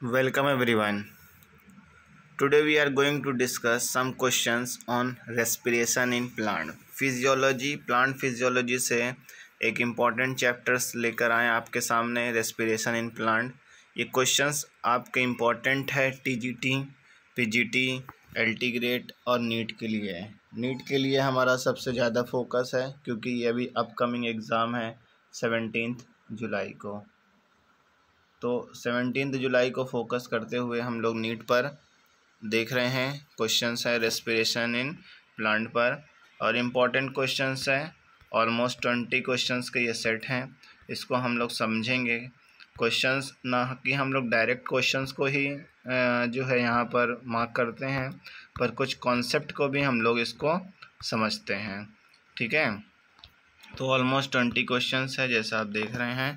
Welcome everyone. Today we are going to discuss some questions on respiration in plant. Physiology, plant physiology से एक important chapters लेकर आए आपके सामने respiration in plant ये question आपके इम्पॉर्टेंट है T T G G P T L T grade और नीट के लिए है नीट के लिए हमारा सबसे ज़्यादा फोकस है क्योंकि ये अभी अपकमिंग एग्ज़ाम है सेवनटीन जुलाई को तो सेवनटीन जुलाई को फोकस करते हुए हम लोग नीट पर देख रहे हैं क्वेश्चंस है रेस्पिरेशन इन प्लांट पर और इम्पॉर्टेंट क्वेश्चंस है ऑलमोस्ट ट्वेंटी क्वेश्चंस के ये सेट हैं इसको हम लोग समझेंगे क्वेश्चंस ना कि हम लोग डायरेक्ट क्वेश्चंस को ही जो है यहाँ पर मार्क करते हैं पर कुछ कॉन्सेप्ट को भी हम लोग इसको समझते हैं ठीक है तो ऑलमोस्ट ट्वेंटी क्वेश्चंस है जैसा आप देख रहे हैं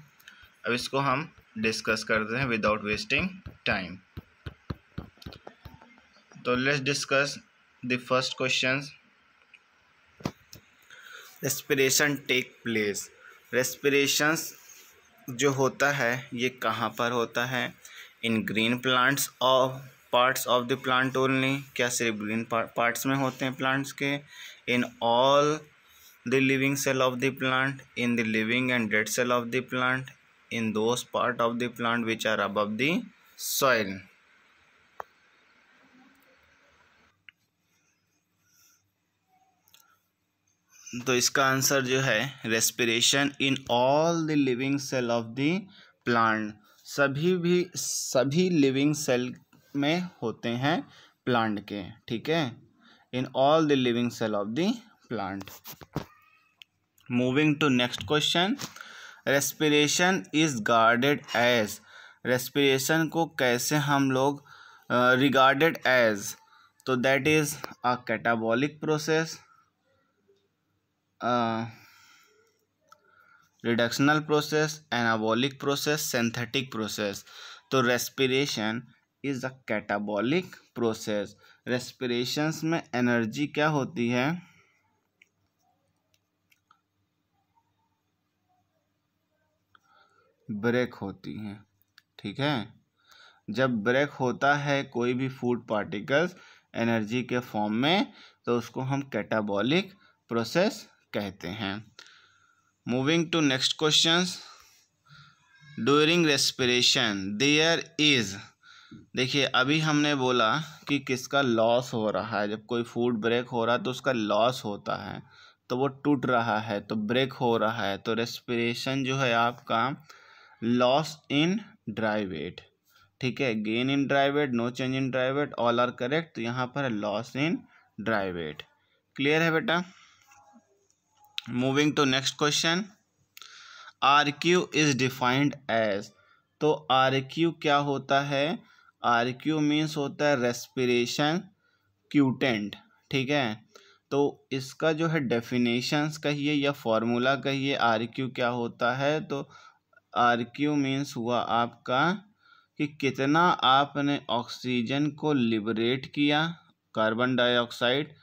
अब इसको हम डिस्कस करते हैं विदाउट वेस्टिंग टाइम तो let's discuss the first question respiration take place respiration जो होता है ये कहाँ पर होता है इन ग्रीन प्लांट्स और parts of the plant only क्या सिर्फ ग्रीन पार्ट्स में होते हैं प्लांट्स के in all the living cell of the plant in the living and dead cell of the plant in those part of the plant which are above the soil तो इसका answer जो है respiration in all the living cell of the plant सभी भी सभी living cell में होते हैं प्लांट के ठीक है in all the living cell of the plant moving to next question respiration is regarded as respiration को कैसे हम लोग रिगार्डेड एज तो that is a catabolic process reductional process anabolic process synthetic process तो respiration is a catabolic process respirations में energy क्या होती है ब्रेक होती हैं ठीक है जब ब्रेक होता है कोई भी फूड पार्टिकल्स एनर्जी के फॉर्म में तो उसको हम कैटाबॉलिक प्रोसेस कहते हैं moving to next questions during respiration there is देखिए अभी हमने बोला कि किसका लॉस हो रहा है जब कोई फूड ब्रेक हो रहा है तो उसका लॉस होता है तो वो टूट रहा है तो ब्रेक हो रहा है तो रेस्पिरेशन जो है आपका लॉस इन ड्राइवेट ठीक है gain in dry weight no change in dry weight all are correct तो यहाँ पर लॉस इन ड्राइवेट क्लियर है बेटा moving to next question R Q is defined as तो आर क्यू क्या होता है आर क्यू मीन्स होता है रेस्पिरेशन क्यूटेंट ठीक है तो इसका जो है डेफिनेशंस कहिए या फॉर्मूला कहिए आर क्यू क्या होता है तो आर क्यू मीन्स हुआ आपका कि कितना आपने ऑक्सीजन को लिबरेट किया कार्बन डाइऑक्साइड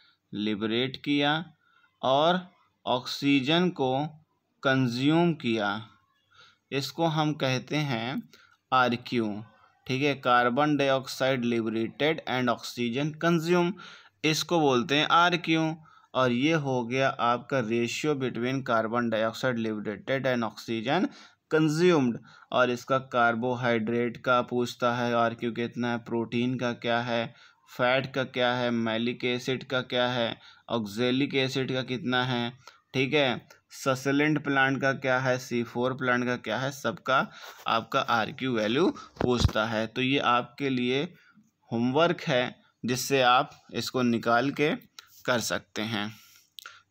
लिबरेट किया और ऑक्सीजन को कंज्यूम किया इसको हम कहते हैं आर क्यू ठीक है carbon dioxide liberated and oxygen consume इसको बोलते हैं आर क्यू और ये हो गया आपका ratio between carbon dioxide liberated and oxygen consumed और इसका कार्बोहाइड्रेट का पूछता है और क्यों कितना है प्रोटीन का क्या है फैट का क्या है मैलिक एसिड का क्या है ऑक्जेलिक एसिड का कितना है ठीक है ससलेंट प्लांट का क्या है सी फोर प्लांट का क्या है सबका आपका आर क्यू वैल्यू पूछता है तो ये आपके लिए होमवर्क है जिससे आप इसको निकाल के कर सकते हैं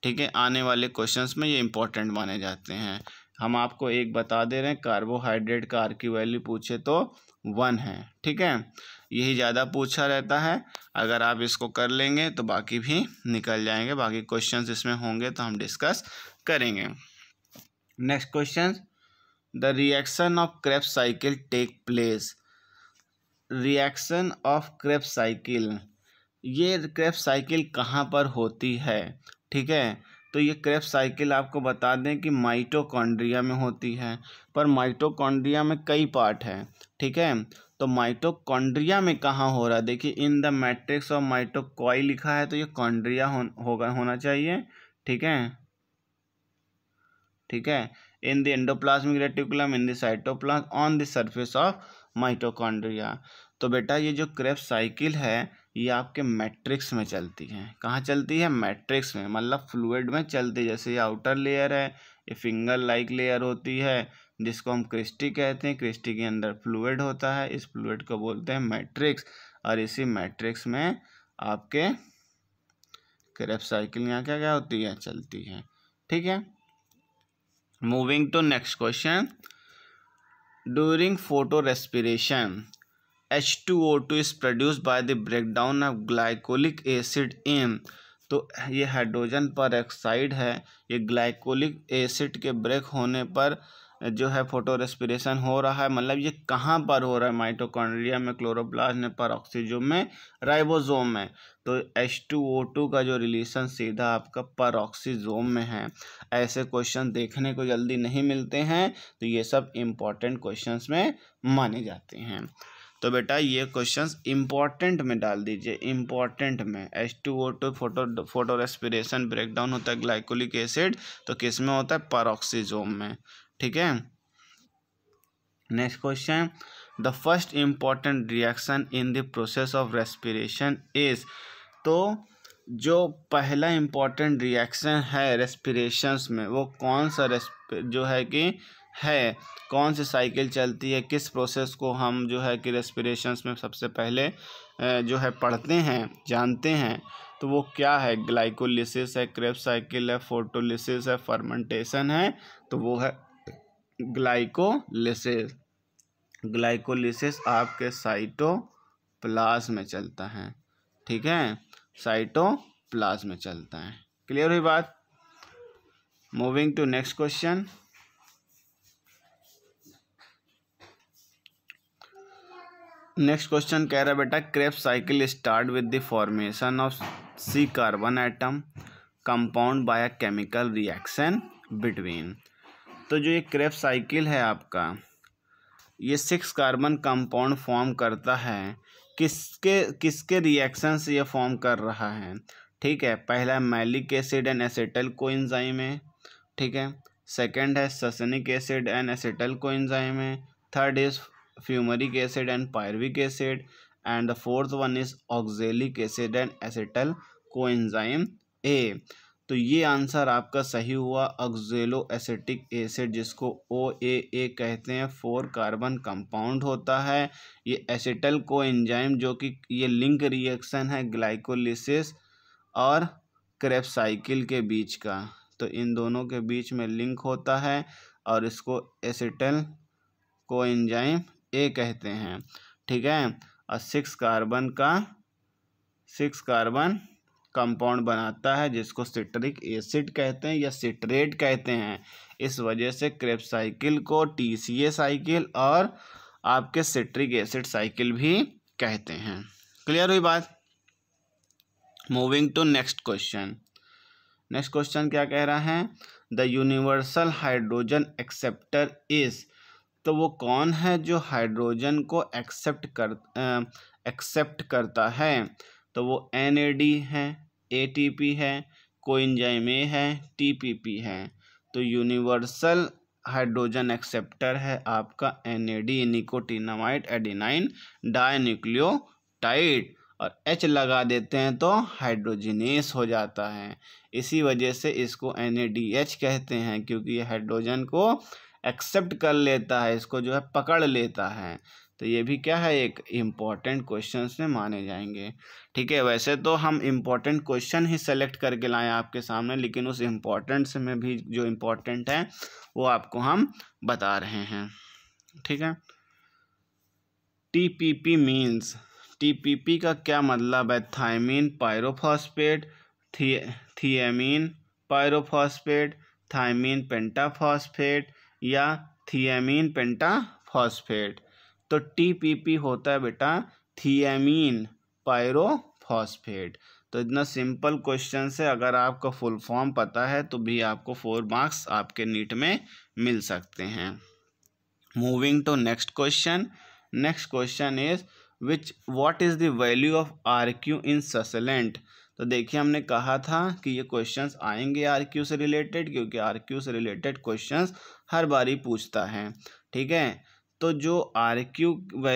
ठीक है आने वाले क्वेश्चंस में ये इंपॉर्टेंट माने जाते हैं हम आपको एक बता दे रहे हैं कार्बोहाइड्रेट का आर की वैल्यू पूछे तो वन है ठीक है यही ज़्यादा पूछा रहता है अगर आप इसको कर लेंगे तो बाकी भी निकल जाएंगे बाकी क्वेश्चन इसमें होंगे तो हम डिस्कस करेंगे next question the reaction of Krebs cycle take place reaction of Krebs cycle ये क्रेप साइकिल कहाँ पर होती है ठीक है तो ये क्रेप साइकिल आपको बता दें कि माइटोकॉन्ड्रिया में होती है पर माइटोकॉन्ड्रिया में कई पार्ट हैं ठीक है तो माइटोकॉन्ड्रिया में कहाँ हो रहा है देखिए इन द मैट्रिक्स ऑफ माइटोकॉय लिखा है तो ये कॉन्ड्रिया हो, होगा होना चाहिए ठीक है ठीक है in the endoplasmic reticulum in the cytoplasm on the surface of mitochondria तो बेटा ये जो क्रेप साइकिल है ये आपके मैट्रिक्स में चलती हैं कहाँ चलती है मैट्रिक्स में मतलब फ्लूड में चलती है जैसे ये आउटर लेयर है ये फिंगर लाइक लेयर होती है जिसको हम क्रिस्टी कहते हैं क्रिस्टी के अंदर फ्लूड होता है इस फ्लूड को बोलते हैं मैट्रिक्स और इसी मैट्रिक्स में आपके क्रेप साइकिल यहाँ क्या क्या होती है चलती है ठीक है moving to next question during photorespiration H two O is produce produced the break down of glycolic acid एम तो ये हाइड्रोजन पर ऑक्साइड है ये ग्लाइकोलिक एसिड के ब्रेक होने पर जो है फोटो रेस्पिरेशन हो रहा है मतलब ये कहाँ पर हो रहा है माइटोकॉन्ड्रिया में क्लोरोप्लाज में ऑक्सीजोम में राइबोसोम में तो एच टू ओ टू का जो रिलेशन सीधा आपका ऑक्सीजोम में है ऐसे क्वेश्चन देखने को जल्दी नहीं मिलते हैं तो ये सब इम्पॉर्टेंट क्वेश्चंस में माने जाते हैं तो बेटा ये क्वेश्चंस इम्पॉर्टेंट में डाल दीजिए इम्पॉर्टेंट में H two O two photo photorespiration breakdown होता है ग्लाइकोलिक एसिड तो किस में होता है पारोक्सीजोम में ठीक है next question the first important reaction in the process of respiration is तो जो पहला इम्पॉर्टेंट रिएक्शन है रेस्पिरेशंस में वो कौन सा रेस्प जो है कि है कौन सी साइकिल चलती है किस प्रोसेस को हम जो है कि रेस्पिरेशंस में सबसे पहले जो है पढ़ते हैं जानते हैं तो वो क्या है ग्लाइकोलिसिस है क्रेप साइकिल है फोटोलिसिस है फर्मेंटेशन है तो वो है ग्लाइकोलिसिस ग्लाइकोलिसिस आपके साइटोप्लाज्म में चलता है ठीक है साइटोप्लाज्म में चलता है क्लियर हुई बात moving to next question next question कह रहा है बेटा Krebs cycle start with the formation of C carbon atom compound by a chemical reaction between तो जो ये क्रेप साइकिल है आपका ये सिक्स कार्बन कंपाउंड फॉर्म करता है किसके किसके रिएक्शन से ये फॉर्म कर रहा है ठीक है पहला मैलिक एसिड एंड एसेटल को है ठीक है सेकेंड है ससनिक एसिड एंड एसेटल को है third is fumaric acid and pyruvic acid and fourth one is oxalic acid and and acetyl coenzyme A तो ये आंसर आपका सही हुआ ऑक्जेलो एसिटिक एसिड जिसको ओ ए ए कहते हैं फोर कार्बन कंपाउंड होता है ये एसिटल को एंजाइम जो कि ये लिंक रिएक्शन है ग्लाइकोलिसिस और क्रेप साइकिल के बीच का तो इन दोनों के बीच में लिंक होता है और इसको एसिटल को एंजाइम ए कहते हैं ठीक है और सिक्स कार्बन का सिक्स कार्बन कंपाउंड बनाता है जिसको सिट्रिक एसिड कहते हैं या सिट्रेट कहते हैं इस वजह से क्रेप साइकिल को टी सी ए साइकिल और आपके सिट्रिक एसिड साइकिल भी कहते हैं क्लियर हुई बात moving to next question next question क्या कह रहा है the universal hydrogen acceptor is तो वो कौन है जो हाइड्रोजन को एक्सेप्ट कर एक्सेप्ट करता है तो वो एन ए डी है ए टी पी है कोइंजाइम ए है टी पी पी है तो यूनिवर्सल हाइड्रोजन एक्सेप्टर है आपका N A D nicotinamide adenine dinucleotide और एच लगा देते हैं तो हाइड्रोजिनेस हो जाता है इसी वजह से इसको एन ए डी एच कहते हैं क्योंकि ये हाइड्रोजन को एक्सेप्ट कर लेता है इसको जो है पकड़ लेता है तो ये भी क्या है एक इम्पॉर्टेंट क्वेश्चन में माने जाएंगे ठीक है वैसे तो हम इम्पॉर्टेंट क्वेश्चन ही सेलेक्ट करके लाएँ आपके सामने लेकिन उस इम्पॉर्टेंट्स में भी जो इम्पॉर्टेंट है वो आपको हम बता रहे हैं ठीक है T P P means T P P का क्या मतलब है थायमीन पायरोफॉस्फेट थी थिएमीन पायरोफॉस्फेट थायमीन पेंटाफॉस्फेट या थियामीन पेंटाफॉस्फेट तो टीपीपी होता है बेटा थियामीन पायरोफॉस्फेट तो इतना सिंपल क्वेश्चन से अगर आपको फुल फॉर्म पता है तो भी आपको फोर मार्क्स आपके नीट में मिल सकते हैं moving to next question next question is which what is the value of R Q in succulent तो देखिए हमने कहा था कि ये क्वेश्चंस आएंगे आरक्यू से रिलेटेड क्योंकि आरक्यू से रिलेटेड क्वेश्चंस हर बारी पूछता है ठीक है तो जो आर क्यू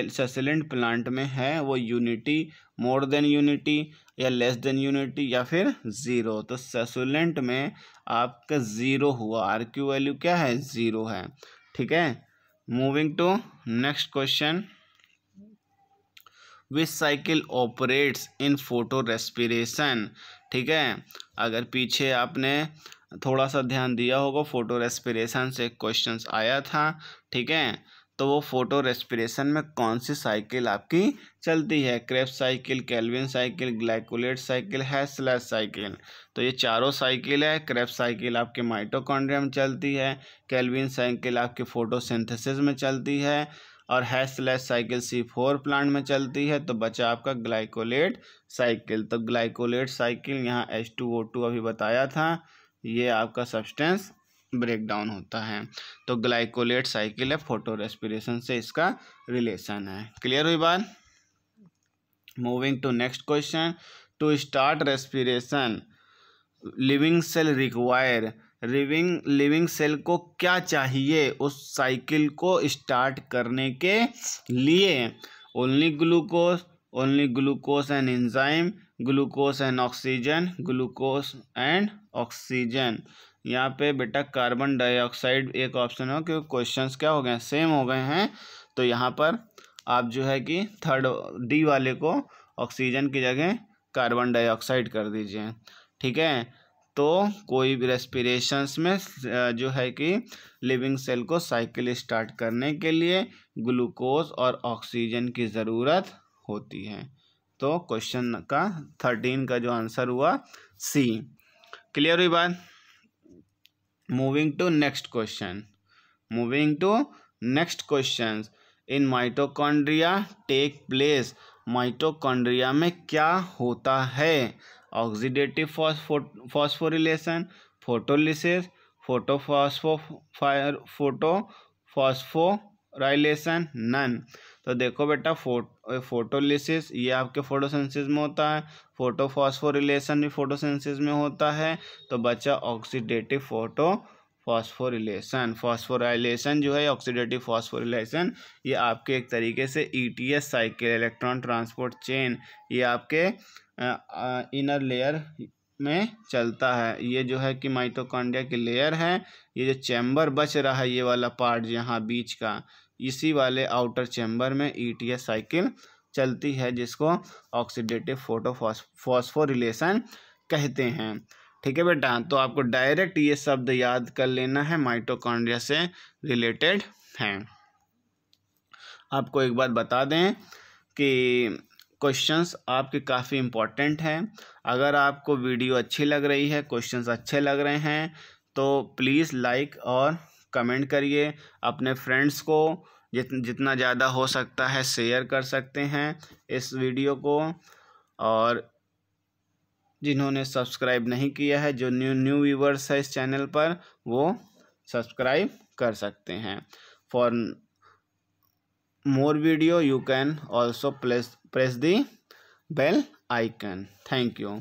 ससिलेंट प्लांट में है वो यूनिटी मोर देन यूनिटी या लेस देन यूनिटी या फिर ज़ीरो तो सेसुलेंट में आपका ज़ीरो हुआ आर क्यू वैल्यू क्या है ज़ीरो है ठीक है moving to next question which cycle operates in photorespiration ठीक है अगर पीछे आपने थोड़ा सा ध्यान दिया होगा फोटो रेस्पिरेशन से क्वेश्चन आया था ठीक है तो वो फोटो रेस्पिरेशन में कौन सी साइकिल आपकी चलती है Krebs cycle Calvin cycle glycolate cycle Hatch Slack cycle तो ये चारों साइकिल है क्रेप साइकिल आपके माइटोकॉन्ड्रिया में चलती है कैलविन साइकिल आपके फोटोसिंथेसिस में चलती है और Hatch Slack cycle C four plant में चलती है तो बचा आपका ग्लाइकोलेट साइकिल तो ग्लाइकोलेट साइकिल यहाँ एच टू ओ टू अभी बताया था ये आपका सब्सटेंस ब्रेक डाउन होता है तो ग्लाइकोलेट साइकिल है फोटो रेस्पिरेशन से इसका रिलेशन है क्लियर हुई बात moving to next question to start respiration living cell require रिविंग लिविंग सेल को क्या चाहिए उस साइकिल को स्टार्ट करने के लिए only glucose only glucose and enzyme glucose and oxygen glucose and oxygen यहाँ पे बेटा कार्बन डाइऑक्साइड एक ऑप्शन हो क्योंकि क्वेश्चंस क्या हो गए सेम हो गए हैं तो यहाँ पर आप जो है कि थर्ड डी वाले को ऑक्सीजन की जगह कार्बन डाइऑक्साइड कर दीजिए ठीक है तो कोई भी रेस्पिरेशंस में जो है कि लिविंग सेल को साइकिल स्टार्ट करने के लिए ग्लूकोज और ऑक्सीजन की ज़रूरत होती है तो क्वेश्चन का थर्टीन का जो आंसर हुआ सी क्लियर हुई बात moving to next question moving to next question in mitochondria take place mitochondria में क्या होता है oxidative phosphorylation photolysis photo photophosphorylation none तो देखो बेटा फोटो फोटोलिसिस ये आपके फोटोसेंसिस में होता है फोटोफॉस्फोरिलेशन भी फोटोसेंसिस में होता है तो बचा ऑक्सीडेटिव फोटो फॉस्फोरिलेशन फॉस्फोराइलेशन जो है ऑक्सीडेटिव फॉस्फोरिलेशन ये आपके एक तरीके से ETS cycle electron transport chain ये आपके इनर लेयर में चलता है ये जो है कि माइटोकॉन्ड्रिया की लेयर है ये जो चैम्बर बच रहा है ये वाला पार्ट यहाँ बीच का इसी वाले आउटर चैम्बर में एस e साइकिल चलती है जिसको ऑक्सीडेटिव फोटो फॉस्फोरिलेशन कहते हैं ठीक है बेटा तो आपको डायरेक्ट ये शब्द याद कर लेना है माइटोकॉन्ड्रिया से रिलेटेड हैं आपको एक बात बता दें कि क्वेश्चंस आपके काफ़ी इम्पॉर्टेंट हैं अगर आपको वीडियो अच्छी लग रही है क्वेश्चंस अच्छे लग रहे हैं तो प्लीज़ लाइक और कमेंट करिए अपने फ्रेंड्स को जित जितना ज़्यादा हो सकता है शेयर कर सकते हैं इस वीडियो को और जिन्होंने सब्सक्राइब नहीं किया है जो न्यू न्यू व्यूवर्स है इस चैनल पर वो सब्सक्राइब कर सकते हैं for more video you can also place press the bell icon thank you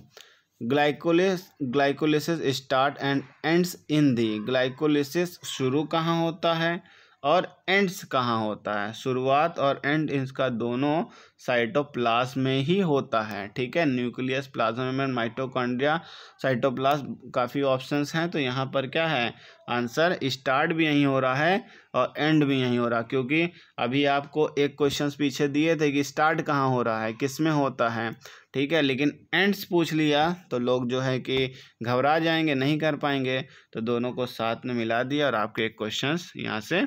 glycolysis glycolysis start and ends in the glycolysis शुरू कहाँ होता है और एंड्स कहाँ होता है शुरुआत और एंड इसका दोनों साइटोप्लास में ही होता है ठीक है न्यूक्लियस प्लाज्मा माइटोकॉन्ड्रिया साइटोप्लास काफ़ी ऑप्शंस हैं तो यहाँ पर क्या है आंसर स्टार्ट भी यहीं हो रहा है और एंड भी यहीं हो रहा क्योंकि अभी आपको एक क्वेश्चन पीछे दिए थे कि स्टार्ट कहाँ हो रहा है किस में होता है ठीक है लेकिन एंड्स पूछ लिया तो लोग जो है कि घबरा जाएंगे नहीं कर पाएंगे तो दोनों को साथ में मिला दिया और आपके एक क्वेश्चंस यहाँ से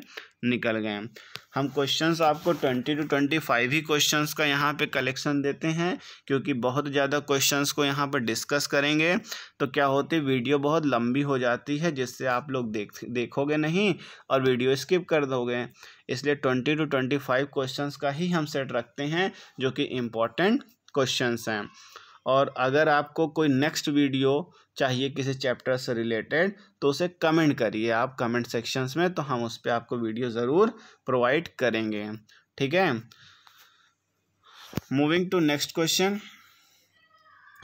निकल गए हम क्वेश्चंस आपको ट्वेंटी टू ट्वेंटी फाइव ही क्वेश्चंस का यहाँ पे कलेक्शन देते हैं क्योंकि बहुत ज़्यादा क्वेश्चंस को यहाँ पर डिस्कस करेंगे तो क्या होती वीडियो बहुत लंबी हो जाती है जिससे आप लोग देख देखोगे नहीं और वीडियो स्किप कर दोगे इसलिए twenty to twenty five question का ही हम सेट रखते हैं जो कि इम्पॉर्टेंट क्वेश्चंस हैं और अगर आपको कोई नेक्स्ट वीडियो चाहिए किसी चैप्टर से रिलेटेड तो उसे कमेंट करिए आप कमेंट सेक्शंस में तो हम उस पर आपको वीडियो ज़रूर प्रोवाइड करेंगे ठीक है moving to next question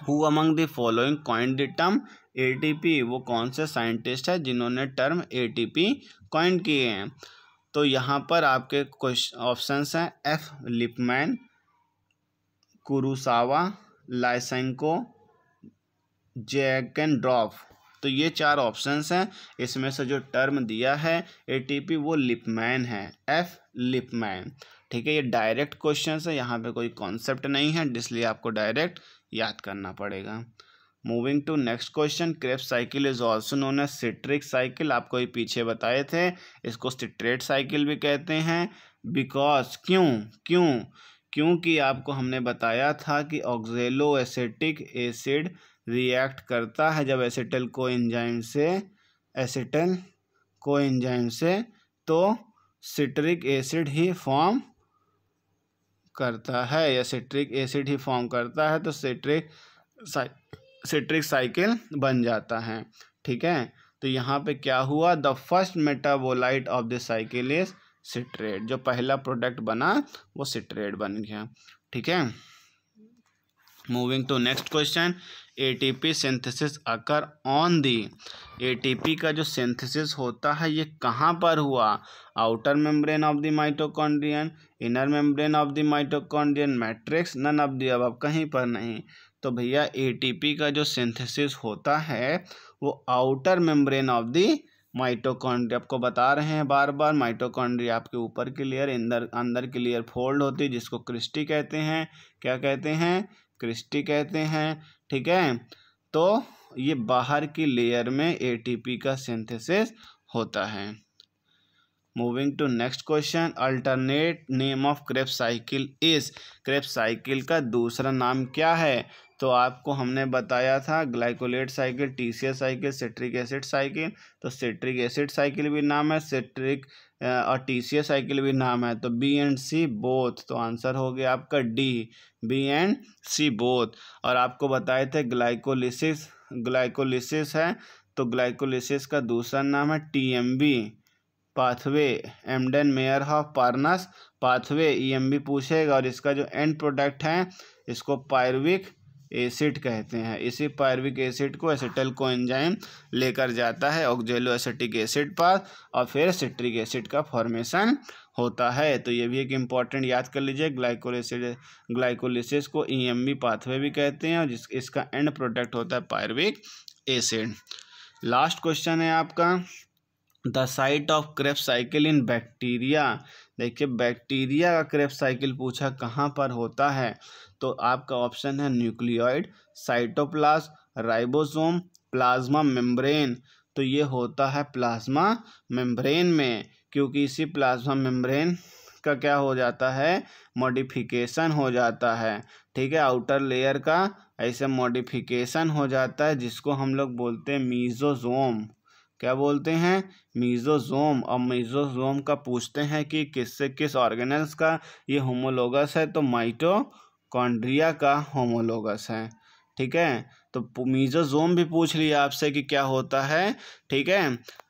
who among the following coin the term a वो कौन से साइंटिस्ट है जिन्होंने टर्म ए पी कॉइन किए हैं तो यहाँ पर आपके क्वेश्चन ऑप्शंस हैं एफ लिपमैन कुरुसावा लाइसेंको जैक एंड ड्रॉप तो ये चार ऑप्शंस हैं इसमें से जो टर्म दिया है एटीपी वो लिपमैन है एफ लिपमैन ठीक है ये डायरेक्ट क्वेश्चन है यहाँ पे कोई कॉन्सेप्ट नहीं है इसलिए आपको डायरेक्ट याद करना पड़ेगा moving to next question Krebs cycle is also known as citric cycle आपको ये पीछे बताए थे इसको सिट्रेट साइकिल भी कहते हैं बिकॉज क्यों क्यों क्योंकि आपको हमने बताया था कि ऑक्जेलो एसेटिक एसिड रिएक्ट करता है जब एसिटल को एंजाइम से एसिटल को एंजाइम से तो सिट्रिक एसिड ही फॉर्म करता है या सिट्रिक एसिड ही फॉर्म करता है तो सिट्रिक सिट्रिक साइकिल बन जाता है ठीक है तो यहाँ पे क्या हुआ the first metabolite of the cycle is citrate जो पहला प्रोडक्ट बना वो सिट्रेट बन गया ठीक है moving to next question ATP synthesis occur on the ATP का जो सिंथेसिस होता है ये कहाँ पर हुआ outer membrane of the mitochondrion inner membrane of the mitochondrion matrix none of the अब कहीं पर नहीं तो भैया एटीपी का जो सिंथेसिस होता है वो outer membrane of the mitochondria आपको बता रहे हैं बार बार माइटोकॉन्ड्रिया आपके ऊपर की लेयर अंदर अंदर की लेयर फोल्ड होती है जिसको क्रिस्टी कहते हैं क्या कहते हैं क्रिस्टी कहते हैं ठीक है तो ये बाहर की लेयर में एटीपी का सिंथेसिस होता है moving to next question alternate name of Krebs cycle is Krebs cycle का दूसरा नाम क्या है तो आपको हमने बताया था glycolate cycle TCA cycle citric acid cycle तो सिट्रिक एसिड साइकिल भी नाम है सिट्रिक और टीसीए साइकिल भी नाम है तो बी एंड सी बोथ तो आंसर हो गया आपका D B and C both और आपको बताए थे ग्लाइकोलिसिस ग्लाइकोलिसिस है तो ग्लाइकोलिसिस का दूसरा नाम है बी pathway Embden Meyerhof Parnas pathway बी पूछेगा और इसका जो एंड प्रोडक्ट है इसको पायरविक एसिड कहते हैं इसी पायरविक एसिड को एसिटल को एंजाइम लेकर जाता है ऑक्जेलो एसिटिक एसिड पास और फिर सिट्रिक एसिड का फॉर्मेशन होता है तो ये भी एक इम्पॉर्टेंट याद कर लीजिए ग्लाइकोलिसिड ग्लाइकोलिसिस को ई e पाथवे भी कहते हैं और जिस इसका एंड प्रोडक्ट होता है पायरविक एसिड लास्ट क्वेश्चन है आपका the site of Krebs cycle in bacteria देखिए बैक्टीरिया का क्रेप साइकिल पूछा कहाँ पर होता है तो आपका ऑप्शन है nucleoid cytoplasm ribosome plasma membrane तो ये होता है प्लाज्मा मेम्ब्रेन में क्योंकि इसी प्लाज्मा मेम्ब्रेन का क्या हो जाता है मॉडिफिकेशन हो जाता है ठीक है आउटर लेयर का ऐसे मॉडिफिकेशन हो जाता है जिसको हम लोग बोलते हैं मीज़ोजोम क्या बोलते हैं मीज़ोजोम और मीज़ोजोम का पूछते हैं कि किससे किस ऑर्गेनल्स का ये होमोलोगस है तो माइटो कॉन्ड्रिया का होमोलोगस है ठीक है तो मीजोजोम भी पूछ लिया आपसे कि क्या होता है ठीक है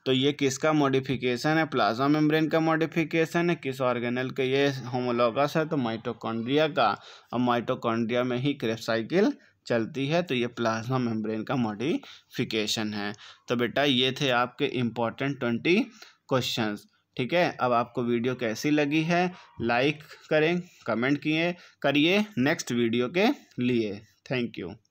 तो ये किसका मॉडिफिकेशन है प्लाज्मा मेम्ब्रेन का मॉडिफिकेशन है किस ऑर्गेनल के ये होमोलोगस है तो माइटोकॉन्ड्रिया का और माइटोकॉन्ड्रिया में ही क्रेपसाइकिल चलती है तो ये प्लाज्मा मेम्ब्रेन का मॉडिफिकेशन है तो बेटा ये थे आपके इम्पॉर्टेंट ट्वेंटी क्वेश्चंस ठीक है अब आपको वीडियो कैसी लगी है लाइक करें कमेंट किए करिए नेक्स्ट वीडियो के लिए थैंक यू